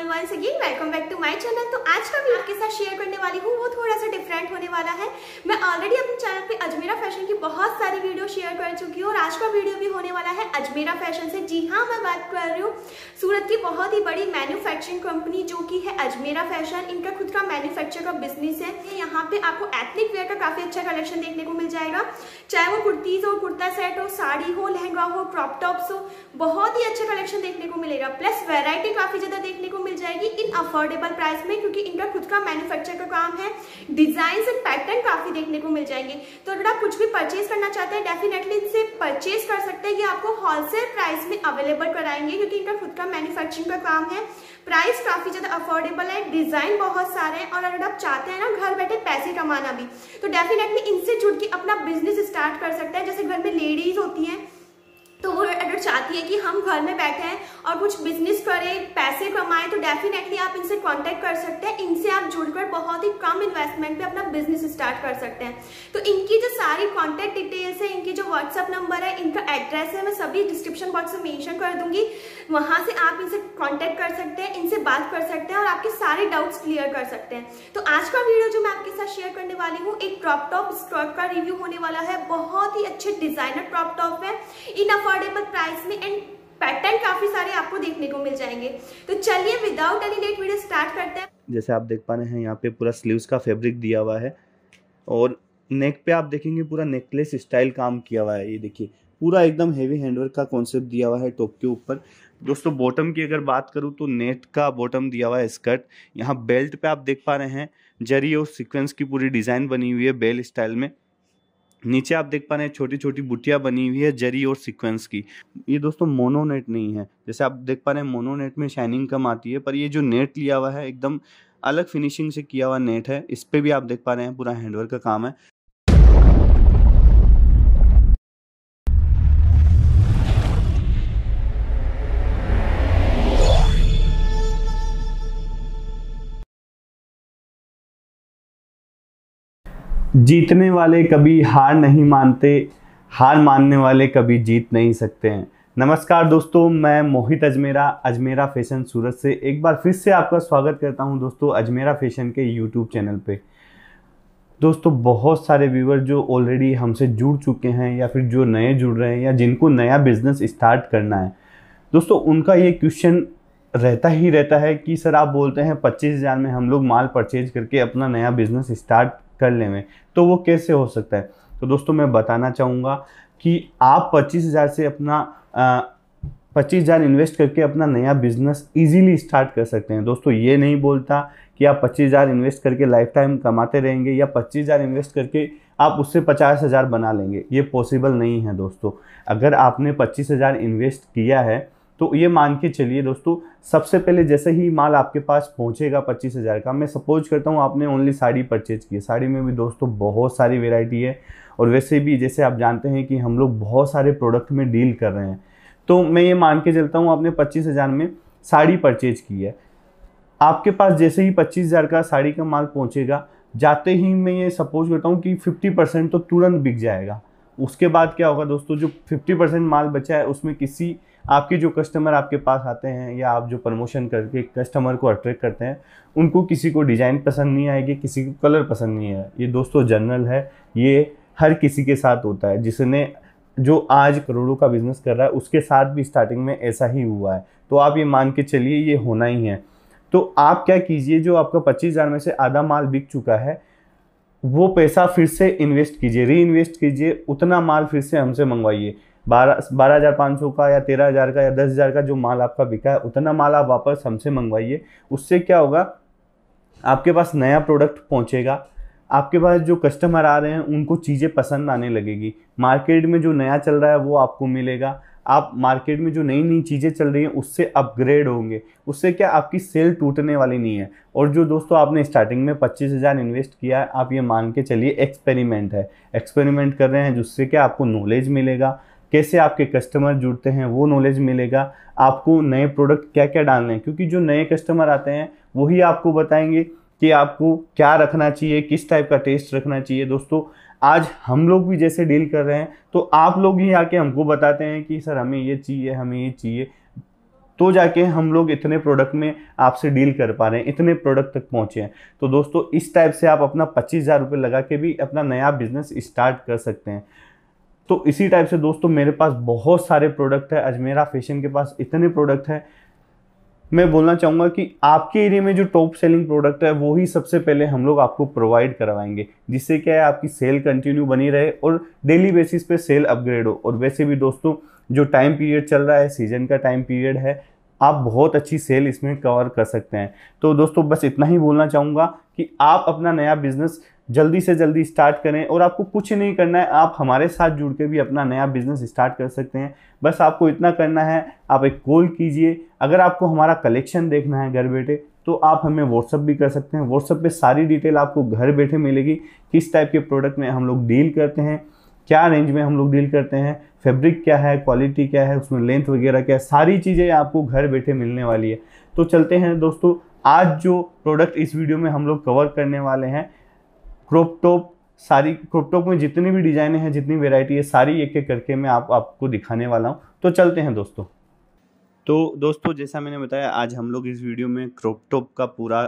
everyone once again welcome back to my channel तो आज का मैं आपके साथ शेयर करने वाली हूँ वो थोड़ा सा डिफरेंट होने वाला है मैं ऑलरेडी अपने चैनल पे अजमेरा फैशन की बहुत सारी वीडियो शेयर कर चुकी हूँ और आज का वीडियो भी होने वाला है अजमेरा फैशन से जी हाँ मैं बात कर रही हूँ सूरत की बहुत ही बड़ी मैन्युफैक्चरिंग कंपनी जो की है अजमेरा फैशन इनका खुद का मैन्युफैक्चर का बिजनेस है यहाँ पे आपको एथनिक वेयर का काफ़ी अच्छा कलेक्शन देखने को मिल जाएगा चाहे वो कुर्तीज़ हो कुर्ता सेट हो साड़ी हो लहंगा हो क्रॉप टॉप्स हो बहुत ही अच्छा कलेक्शन देखने को मिलेगा प्लस वेराइटी काफ़ी ज़्यादा देखने को मिलेगी मिल जाएगी इन अफोर्डेबल प्राइस में क्योंकि इनका खुद का मैन्युफैक्चर का काम है डिजाइन एंड पैटर्न काफ़ी देखने को मिल जाएंगे तो अगर आप कुछ भी परचेज करना चाहते हैं डेफिनेटली इनसे परचेज कर सकते हैं ये आपको होलसेल प्राइस में अवेलेबल कराएंगे क्योंकि इनका खुद का मैन्युफैक्चरिंग का काम है प्राइस काफ़ी ज़्यादा अफोर्डेबल है डिज़ाइन बहुत सारे हैं और अगर आप चाहते हैं ना घर बैठे पैसे कमाना भी तो डेफिनेटली इनसे जुड़ के अपना बिजनेस स्टार्ट कर सकते हैं जैसे घर में लेडीज़ होती हैं अगर चाहती है कि हम घर में बैठे हैं और कुछ बिजनेस करें पैसे कमाएं तो डेफिनेटली आप इनसे कांटेक्ट कर सकते हैं इनसे आप जुड़कर बहुत ही कम इन्वेस्टमेंट पे अपना बिजनेस स्टार्ट कर सकते हैं तो इनकी जो सारी कॉन्टैक्ट डिटेल्स है इनकी जो व्हाट्सअप नंबर है इनका एड्रेस है मैं सभी डिस्क्रिप्शन बॉक्स में मैंशन कर दूंगी वहां से आप इनसे कॉन्टेक्ट कर सकते हैं इनसे बात कर सकते हैं और आपके सारे डाउट्स क्लियर कर सकते हैं तो आज का वीडियो जो मैं आपके साथ शेयर करने वाली हूँ एक क्रॉप टॉप स्टॉक का रिव्यू होने वाला है बहुत ही अच्छे डिजाइनर क्रॉप टॉप है इन अफोर्डेबल प्राइस प्राइस में एंड पैटर्न काफी सारे आपको देखने को मिल जाएंगे तो चलिए without any late video start करते हैं जैसे आप देख पा रहे हैं यहाँ पे पूरा स्लीव का फेब्रिक दिया हुआ है और नेक पे आप देखेंगे पूरा नेकलेस स्टाइल काम किया हुआ है ये देखिए पूरा एकदम हेवी हैंडवर्क का कॉन्सेप्ट दिया हुआ है टॉप के ऊपर दोस्तों बॉटम की अगर बात करूं तो नेट का बॉटम दिया हुआ है स्कर्ट यहाँ बेल्ट पे आप देख पा रहे हैं जरी और सीक्वेंस की पूरी डिज़ाइन बनी हुई है बेल स्टाइल में नीचे आप देख पा रहे हैं छोटी छोटी बुटिया बनी हुई है जरी और सीक्वेंस की ये दोस्तों मोनोनेट नहीं है जैसे आप देख पा रहे हैं मोनोनेट में शाइनिंग कम आती है पर ये जो नेट लिया हुआ है एकदम अलग फिनिशिंग से किया हुआ नेट है इस पर भी आप देख पा रहे हैं पूरा हैंडवर्क का काम है जीतने वाले कभी हार नहीं मानते हार मानने वाले कभी जीत नहीं सकते हैं नमस्कार दोस्तों मैं मोहित अजमेरा अजमेरा फैशन सूरत से एक बार फिर से आपका स्वागत करता हूं दोस्तों अजमेरा फैशन के यूट्यूब चैनल पे दोस्तों बहुत सारे व्यूवर जो ऑलरेडी हमसे जुड़ चुके हैं या फिर जो नए जुड़ रहे हैं या जिनको नया बिज़नेस स्टार्ट करना है दोस्तों उनका ये क्वेश्चन रहता ही रहता है कि सर आप बोलते हैं पच्चीस हज़ार में हम लोग माल परचेज करके अपना नया बिज़नेस स्टार्ट करने में तो वो कैसे हो सकता है तो दोस्तों मैं बताना चाहूँगा कि आप पच्चीस हज़ार से अपना पच्चीस हज़ार इन्वेस्ट करके अपना नया बिजनेस इजीली स्टार्ट कर सकते हैं दोस्तों ये नहीं बोलता कि आप पच्चीस हज़ार इन्वेस्ट करके लाइफ टाइम कमाते रहेंगे या पच्चीस हज़ार इन्वेस्ट करके आप उससे पचास हज़ार बना लेंगे ये पॉसिबल नहीं है दोस्तों अगर आपने पच्चीस हज़ार इन्वेस्ट किया है तो ये मान के चलिए दोस्तों सबसे पहले जैसे ही माल आपके पास पहुंचेगा पच्चीस हज़ार का मैं सपोज करता हूँ आपने ओनली साड़ी परचेज की साड़ी में भी दोस्तों बहुत सारी वेराइटी है और वैसे भी जैसे आप जानते हैं कि हम लोग बहुत सारे प्रोडक्ट में डील कर रहे हैं तो मैं ये मान के चलता हूँ आपने पच्चीस हज़ार में साड़ी परचेज की है आपके पास जैसे ही पच्चीस हज़ार का साड़ी का माल पहुँचेगा जाते ही मैं ये सपोज करता हूँ कि फिफ्टी परसेंट तो तुरंत बिक जाएगा उसके बाद क्या होगा दोस्तों जो फिफ्टी परसेंट माल बचा है उसमें किसी आपके जो कस्टमर आपके पास आते हैं या आप जो प्रमोशन करके कस्टमर को अट्रैक्ट करते हैं उनको किसी को डिज़ाइन पसंद नहीं आएगी किसी को कलर पसंद नहीं आएगा ये दोस्तों जनरल है ये हर किसी के साथ होता है जिसने जो आज करोड़ों का बिजनेस कर रहा है उसके साथ भी स्टार्टिंग में ऐसा ही हुआ है तो आप ये मान के चलिए ये होना ही है तो आप क्या कीजिए जो आपका पच्चीस हज़ार में से आधा माल बिक चुका है वो पैसा फिर से इन्वेस्ट कीजिए री इन्वेस्ट कीजिए उतना माल फिर से हमसे मंगवाइए बारह बारह हज़ार पाँच सौ का या तेरह हज़ार का या दस हज़ार का जो माल आपका बिका है उतना माल आप वापस हमसे मंगवाइए उससे क्या होगा आपके पास नया प्रोडक्ट पहुँचेगा आपके पास जो कस्टमर आ रहे हैं उनको चीज़ें पसंद आने लगेगी मार्केट में जो नया चल रहा है वो आपको मिलेगा आप मार्केट में जो नई नई चीज़ें चल रही हैं उससे अपग्रेड होंगे उससे क्या आपकी सेल टूटने वाली नहीं है और जो दोस्तों आपने स्टार्टिंग में पच्चीस हज़ार इन्वेस्ट किया है आप ये मान के चलिए एक्सपेरिमेंट है एक्सपेरिमेंट कर रहे हैं जिससे क्या आपको नॉलेज मिलेगा कैसे आपके कस्टमर जुड़ते हैं वो नॉलेज मिलेगा आपको नए प्रोडक्ट क्या क्या डालने हैं क्योंकि जो नए कस्टमर आते हैं वही आपको बताएंगे कि आपको क्या रखना चाहिए किस टाइप का टेस्ट रखना चाहिए दोस्तों आज हम लोग भी जैसे डील कर रहे हैं तो आप लोग ही आके हमको बताते हैं कि सर हमें ये चाहिए हमें ये चाहिए तो जाके हम लोग इतने प्रोडक्ट में आपसे डील कर पा रहे हैं इतने प्रोडक्ट तक पहुंचे हैं तो दोस्तों इस टाइप से आप अपना पच्चीस हज़ार रुपये लगा के भी अपना नया बिजनेस स्टार्ट कर सकते हैं तो इसी टाइप से दोस्तों मेरे पास बहुत सारे प्रोडक्ट है अजमेरा फैशन के पास इतने प्रोडक्ट हैं मैं बोलना चाहूँगा कि आपके एरिया में जो टॉप सेलिंग प्रोडक्ट है वो ही सबसे पहले हम लोग आपको प्रोवाइड करवाएंगे जिससे क्या है आपकी सेल कंटिन्यू बनी रहे और डेली बेसिस पे सेल अपग्रेड हो और वैसे भी दोस्तों जो टाइम पीरियड चल रहा है सीजन का टाइम पीरियड है आप बहुत अच्छी सेल इसमें कवर कर सकते हैं तो दोस्तों बस इतना ही बोलना चाहूँगा कि आप अपना नया बिज़नेस जल्दी से जल्दी स्टार्ट करें और आपको कुछ नहीं करना है आप हमारे साथ जुड़ के भी अपना नया बिजनेस स्टार्ट कर सकते हैं बस आपको इतना करना है आप एक कॉल कीजिए अगर आपको हमारा कलेक्शन देखना है घर बैठे तो आप हमें व्हाट्सअप भी कर सकते हैं व्हाट्सअप पे सारी डिटेल आपको घर बैठे मिलेगी किस टाइप के प्रोडक्ट में हम लोग डील करते हैं क्या रेंज में हम लोग डील करते हैं फैब्रिक क्या है क्वालिटी क्या है उसमें लेंथ वगैरह क्या है सारी चीज़ें आपको घर बैठे मिलने वाली है तो चलते हैं दोस्तों आज जो प्रोडक्ट इस वीडियो में हम लोग कवर करने वाले हैं क्रोप टॉप सारी क्रोप टॉप में जितनी भी डिजाइने हैं जितनी वेराइटी है सारी एक एक करके मैं आप आपको दिखाने वाला हूँ तो चलते हैं दोस्तों तो दोस्तों जैसा मैंने बताया आज हम लोग इस वीडियो में क्रोप टॉप का पूरा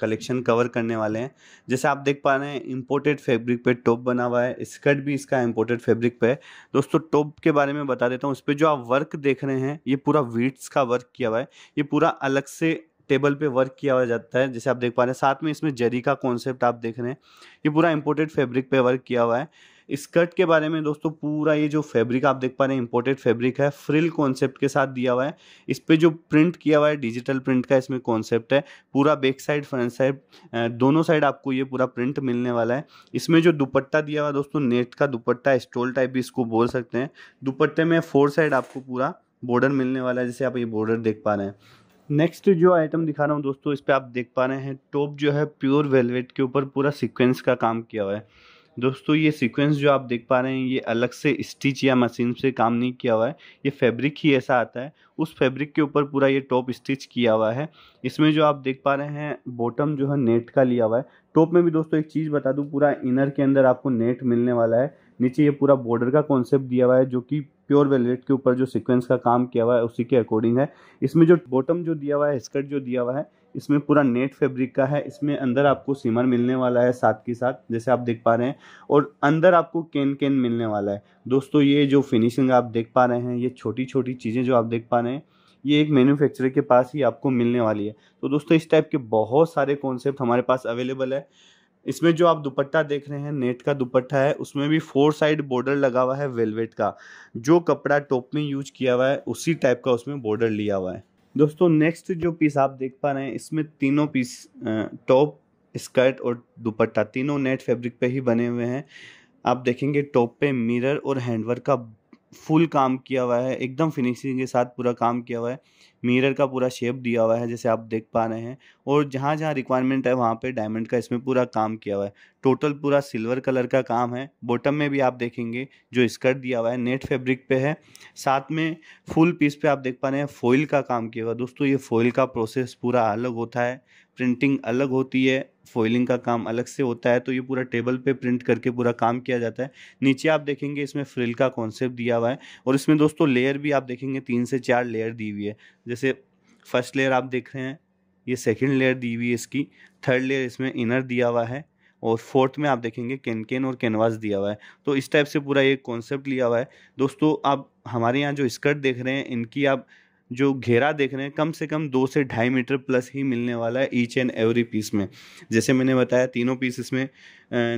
कलेक्शन कवर करने वाले हैं जैसे आप देख पा रहे हैं इम्पोर्टेड फैब्रिक पे टॉप बना हुआ है स्कर्ट भी इसका इम्पोर्टेड फैब्रिक पे है दोस्तों टॉप के बारे में बता देता हूँ उस पर जो आप वर्क देख रहे हैं ये पूरा वीट्स का वर्क किया हुआ है ये पूरा अलग से टेबल पे वर्क किया हुआ जाता है जैसे आप देख पा रहे हैं साथ में इसमें जरी का कॉन्सेप्ट आप देख रहे हैं ये पूरा इम्पोर्टेड फैब्रिक पे वर्क किया हुआ है स्कर्ट के बारे में दोस्तों पूरा ये जो फैब्रिक आप देख पा रहे हैं इम्पोर्टेड फैब्रिक है फ्रिल कॉन्सेप्ट के साथ दिया हुआ है इस पर जो प्रिंट किया हुआ है डिजिटल प्रिंट का इसमें कॉन्सेप्ट है पूरा बैक साइड फ्रंट साइड दोनों साइड आपको ये पूरा प्रिंट मिलने वाला है इसमें जो दुपट्टा दिया हुआ है दोस्तों नेट का दुपट्टा स्टोल टाइप भी इसको बोल सकते हैं दुपट्टे में फोर साइड आपको पूरा बॉर्डर मिलने वाला है जैसे आप ये बॉर्डर देख पा रहे हैं नेक्स्ट जो आइटम दिखा रहा हूँ दोस्तों इस पर आप देख पा रहे हैं टॉप जो है प्योर वेलवेट के ऊपर पूरा सीक्वेंस का काम किया हुआ है दोस्तों ये सीक्वेंस जो आप देख पा रहे हैं ये अलग से स्टिच या मशीन से काम नहीं किया हुआ है ये फैब्रिक ही ऐसा आता है उस फैब्रिक के ऊपर पूरा ये टॉप स्टिच किया हुआ है इसमें जो आप देख पा रहे हैं बॉटम जो है नेट का लिया हुआ है टॉप में भी दोस्तों एक चीज़ बता दूँ पूरा इनर के अंदर आपको नेट मिलने वाला है नीचे ये पूरा बॉर्डर का कॉन्सेप्ट दिया हुआ है जो कि प्योर वेलवेट के ऊपर जो सीक्वेंस का काम किया हुआ है उसी के अकॉर्डिंग है इसमें जो बॉटम जो दिया हुआ है स्कर्ट जो दिया हुआ है इसमें पूरा नेट फैब्रिक का है इसमें अंदर आपको सीमर मिलने वाला है साथ के साथ जैसे आप देख पा रहे हैं और अंदर आपको केन केन मिलने वाला है दोस्तों ये जो फिनिशिंग आप देख पा रहे हैं ये छोटी छोटी चीज़ें जो आप देख पा रहे हैं ये एक मैन्युफैक्चरर के पास ही आपको मिलने वाली है तो दोस्तों इस टाइप के बहुत सारे कॉन्सेप्ट हमारे पास अवेलेबल है इसमें जो आप दुपट्टा देख रहे हैं नेट का दुपट्टा है उसमें भी फोर साइड बॉर्डर लगा हुआ है वेलवेट का जो कपड़ा टॉप में यूज किया हुआ है उसी टाइप का उसमें बॉर्डर लिया हुआ है दोस्तों नेक्स्ट जो पीस आप देख पा रहे हैं इसमें तीनों पीस टॉप स्कर्ट और दुपट्टा तीनों नेट फैब्रिक पे ही बने हुए हैं आप देखेंगे टॉप पे मिरर और हैंडवर्क का फुल काम किया हुआ है एकदम फिनिशिंग के साथ पूरा काम किया हुआ है मिरर का पूरा शेप दिया हुआ है जैसे आप देख पा रहे हैं और जहाँ जहाँ रिक्वायरमेंट है वहाँ पे डायमंड का इसमें पूरा काम किया हुआ है टोटल पूरा सिल्वर कलर का काम है बॉटम में भी आप देखेंगे जो स्कर्ट दिया हुआ है नेट फैब्रिक पे है साथ में फुल पीस पे आप देख पा रहे हैं फॉइल का काम किया हुआ है दोस्तों ये फॉइल का प्रोसेस पूरा अलग होता है प्रिंटिंग अलग होती है फॉइलिंग का काम अलग से होता है तो ये पूरा टेबल पे प्रिंट करके पूरा काम किया जाता है नीचे आप देखेंगे इसमें फ्रिल का कॉन्सेप्ट दिया हुआ है और इसमें दोस्तों लेयर भी आप देखेंगे तीन से चार लेयर दी हुई है जैसे फर्स्ट लेयर आप देख रहे हैं ये सेकेंड लेयर दी हुई है इसकी थर्ड लेयर इसमें इनर दिया हुआ है और फोर्थ में आप देखेंगे कैनकेन और कैनवास दिया हुआ है तो इस टाइप से पूरा ये कॉन्सेप्ट लिया हुआ है दोस्तों आप हमारे यहाँ जो स्कर्ट देख रहे हैं इनकी आप जो घेरा देख रहे हैं कम से कम दो से ढाई मीटर प्लस ही मिलने वाला है ईच एंड एवरी पीस में जैसे मैंने बताया तीनों पीस इसमें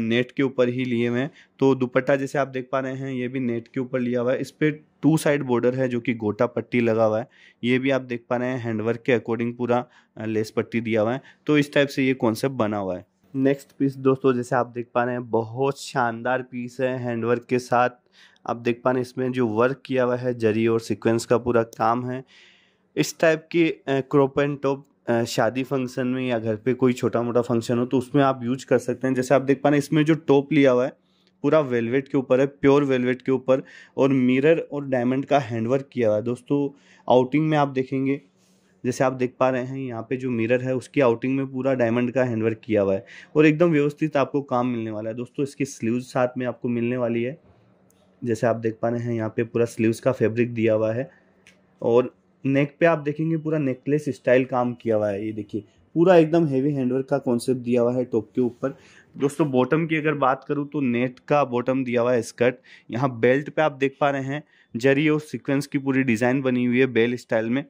नेट के ऊपर ही लिए हुए हैं तो दुपट्टा जैसे आप देख पा रहे हैं ये भी नेट के ऊपर लिया हुआ है इस पर टू साइड बॉर्डर है जो कि गोटा पट्टी लगा हुआ है ये भी आप देख पा रहे हैं हैंडवर्क के अकॉर्डिंग पूरा लेस पट्टी दिया हुआ है तो इस टाइप से ये कॉन्सेप्ट बना हुआ है नेक्स्ट पीस दोस्तों जैसे आप देख पा रहे हैं बहुत शानदार पीस है हैंडवर्क के साथ आप देख पा रहे इसमें जो वर्क किया हुआ है जरी और सीक्वेंस का पूरा काम है इस टाइप के क्रॉप एंड टॉप शादी फंक्शन में या घर पे कोई छोटा मोटा फंक्शन हो तो उसमें आप यूज कर सकते हैं जैसे आप देख पा रहे हैं इसमें जो टॉप लिया हुआ है पूरा वेलवेट के ऊपर है प्योर वेलवेट के ऊपर और मिरर और डायमंड का हैंडवर्क किया हुआ है दोस्तों आउटिंग में आप देखेंगे जैसे आप देख पा रहे हैं यहाँ पे जो मिरर है उसकी आउटिंग में पूरा डायमंड का हैंडवर्क किया हुआ है और एकदम व्यवस्थित आपको काम मिलने वाला है दोस्तों इसकी स्लीव साथ में आपको मिलने वाली है जैसे आप देख पा रहे हैं यहाँ पे पूरा स्लीव्स का फैब्रिक दिया हुआ है और नेक पे आप देखेंगे पूरा नेकलेस स्टाइल काम किया हुआ है ये देखिए पूरा एकदम हेवी हैंडवर्क का कॉन्सेप्ट दिया हुआ है टॉप के ऊपर दोस्तों बॉटम की अगर बात करूँ तो नेट का बॉटम दिया हुआ है स्कर्ट यहाँ बेल्ट पे आप देख पा रहे हैं जरी और सिक्वेंस की पूरी डिज़ाइन बनी हुई है बेल स्टाइल में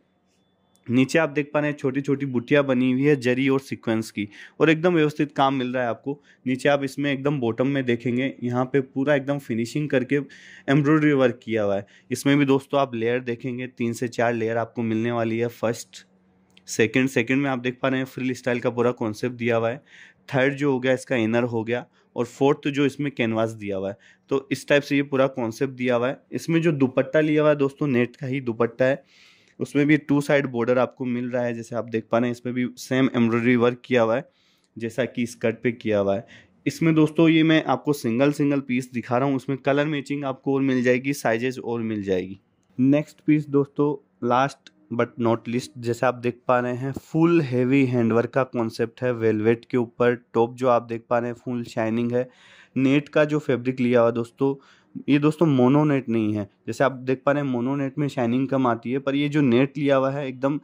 नीचे आप देख पा रहे हैं छोटी छोटी बुटियाँ बनी हुई है जरी और सीक्वेंस की और एकदम व्यवस्थित काम मिल रहा है आपको नीचे आप इसमें एकदम बॉटम में देखेंगे यहाँ पे पूरा एकदम फिनिशिंग करके एम्ब्रॉयडरी वर्क किया हुआ है इसमें भी दोस्तों आप लेयर देखेंगे तीन से चार लेयर आपको मिलने वाली है फर्स्ट सेकेंड सेकेंड में आप देख पा रहे हैं फ्री स्टाइल का पूरा कॉन्सेप्ट दिया हुआ है थर्ड जो हो गया इसका इनर हो गया और फोर्थ जो इसमें कैनवास दिया हुआ है तो इस टाइप से ये पूरा कॉन्सेप्ट दिया हुआ है इसमें जो दुपट्टा लिया हुआ है दोस्तों नेट का ही दुपट्टा है उसमें भी टू साइड बॉर्डर आपको मिल रहा है जैसे आप देख पा रहे हैं इसमें भी सेम एम्ब्रॉयडरी वर्क किया हुआ है जैसा कि स्कर्ट पे किया हुआ है इसमें दोस्तों ये मैं आपको सिंगल सिंगल पीस दिखा रहा हूँ उसमें कलर मैचिंग आपको और मिल जाएगी साइजेस और मिल जाएगी नेक्स्ट पीस दोस्तों लास्ट बट नॉट लिस्ट जैसे आप देख पा रहे हैं फुल हेवी हैंडवर्क का कॉन्सेप्ट है वेलवेट के ऊपर टॉप जो आप देख पा रहे हैं फुल शाइनिंग है नेट का जो फैब्रिक लिया हुआ दोस्तों ये दोस्तों मोनो नेट नहीं है जैसे आप देख पा रहे हैं मोनो नेट में शाइनिंग कम आती है पर ये जो नेट लिया हुआ है एकदम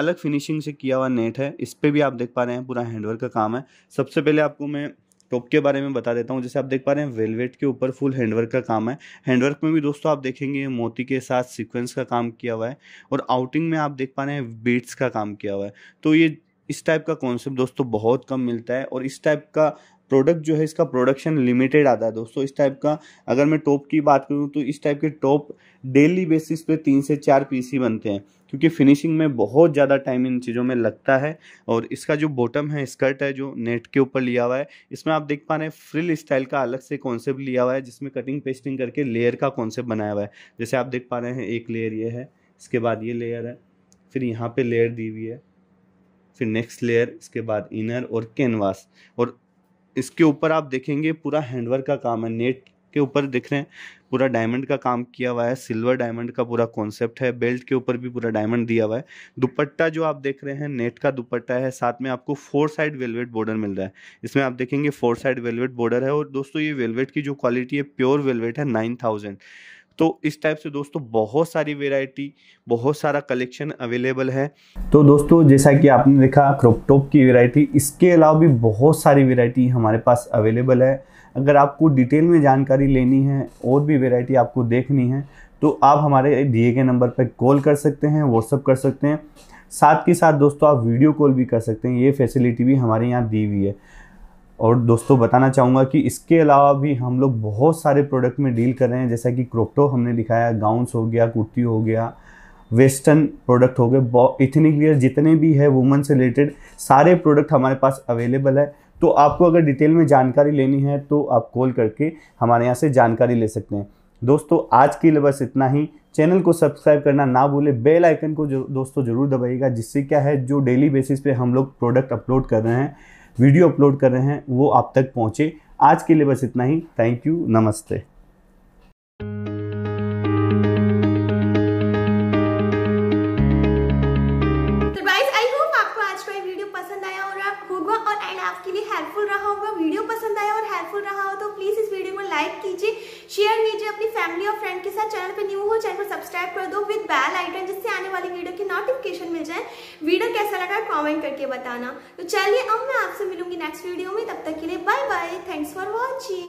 अलग फिनिशिंग से किया हुआ नेट है इस पर भी आप देख पा रहे हैं पूरा हैंडवर्क का काम है सबसे पहले आपको मैं टॉप के बारे में बता देता हूँ जैसे आप देख पा रहे हैं वेलवेट के ऊपर फुल हैंडवर्क का काम है हैंडवर्क में भी दोस्तों आप देखेंगे मोती के साथ सीक्वेंस का काम किया हुआ है और आउटिंग में आप देख पा रहे हैं बीट्स का काम किया हुआ है तो ये इस टाइप का कॉन्सेप्ट दोस्तों बहुत कम मिलता है और इस टाइप का प्रोडक्ट जो है इसका प्रोडक्शन लिमिटेड आता है दोस्तों इस टाइप का अगर मैं टॉप की बात करूँ तो इस टाइप के टॉप डेली बेसिस पे तीन से चार पीस ही बनते हैं क्योंकि फिनिशिंग में बहुत ज़्यादा टाइम इन चीज़ों में लगता है और इसका जो बॉटम है स्कर्ट है जो नेट के ऊपर लिया हुआ है इसमें आप देख पा रहे हैं फ्रिल स्टाइल का अलग से कॉन्सेप्ट लिया हुआ है जिसमें कटिंग पेस्टिंग करके लेयर का कॉन्सेप्ट बनाया हुआ है जैसे आप देख पा रहे हैं एक लेयर ये है इसके बाद ये लेयर है फिर यहाँ पर लेयर दी हुई है फिर नेक्स्ट लेयर इसके बाद इनर और कैनवास और इसके ऊपर आप देखेंगे पूरा हैंडवर्क का काम है नेट के ऊपर दिख रहे हैं पूरा डायमंड का काम किया हुआ है सिल्वर डायमंड का पूरा कॉन्सेप्ट है बेल्ट के ऊपर भी पूरा डायमंड दिया हुआ है दुपट्टा जो आप देख रहे हैं नेट का दुपट्टा है साथ में आपको फोर साइड वेलवेट बॉर्डर मिल रहा है इसमें आप देखेंगे फोर साइड वेलवेट बॉर्डर है और दोस्तों ये वेलवेट की जो क्वालिटी है प्योर वेलवेट है नाइन थाउजेंड तो इस टाइप से दोस्तों बहुत सारी वेराइटी बहुत सारा कलेक्शन अवेलेबल है तो दोस्तों जैसा कि आपने देखा क्रोपटॉप की वेराइटी इसके अलावा भी बहुत सारी वेराइटी हमारे पास अवेलेबल है अगर आपको डिटेल में जानकारी लेनी है और भी वेराइटी आपको देखनी है तो आप हमारे दिए गए नंबर पर कॉल कर सकते हैं व्हाट्सअप कर सकते हैं साथ के साथ दोस्तों आप वीडियो कॉल भी कर सकते हैं ये फैसिलिटी भी हमारे यहाँ दी हुई है और दोस्तों बताना चाहूँगा कि इसके अलावा भी हम लोग बहुत सारे प्रोडक्ट में डील कर रहे हैं जैसा कि क्रोप्टो हमने दिखाया गाउन्स हो गया कुर्ती हो गया वेस्टर्न प्रोडक्ट हो गए इथनिक वियर जितने भी है वुमेन से रिलेटेड सारे प्रोडक्ट हमारे पास अवेलेबल है तो आपको अगर डिटेल में जानकारी लेनी है तो आप कॉल करके हमारे यहाँ से जानकारी ले सकते हैं दोस्तों आज के लिए बस इतना ही चैनल को सब्सक्राइब करना ना भूले बेल आइकन को जो दोस्तों ज़रूर दबाइएगा जिससे क्या है जो डेली बेसिस पे हम लोग प्रोडक्ट अपलोड कर रहे हैं वीडियो अपलोड कर रहे हैं वो आप तक पहुँचे आज के लिए बस इतना ही थैंक यू नमस्ते वीडियो तो पसंद आया और हेल्पफुल रहा हो तो प्लीज़ इस वीडियो को लाइक कीजिए शेयर कीजिए अपनी फैमिली और फ्रेंड के साथ चैनल पर न्यू हो चैनल पर सब्सक्राइब कर दो विद जिससे वीडियो कैसा लगा कमेंट करके बताना तो चलिए अब नेक्स्ट वीडियो में तब तक के लिए bye bye thanks for watching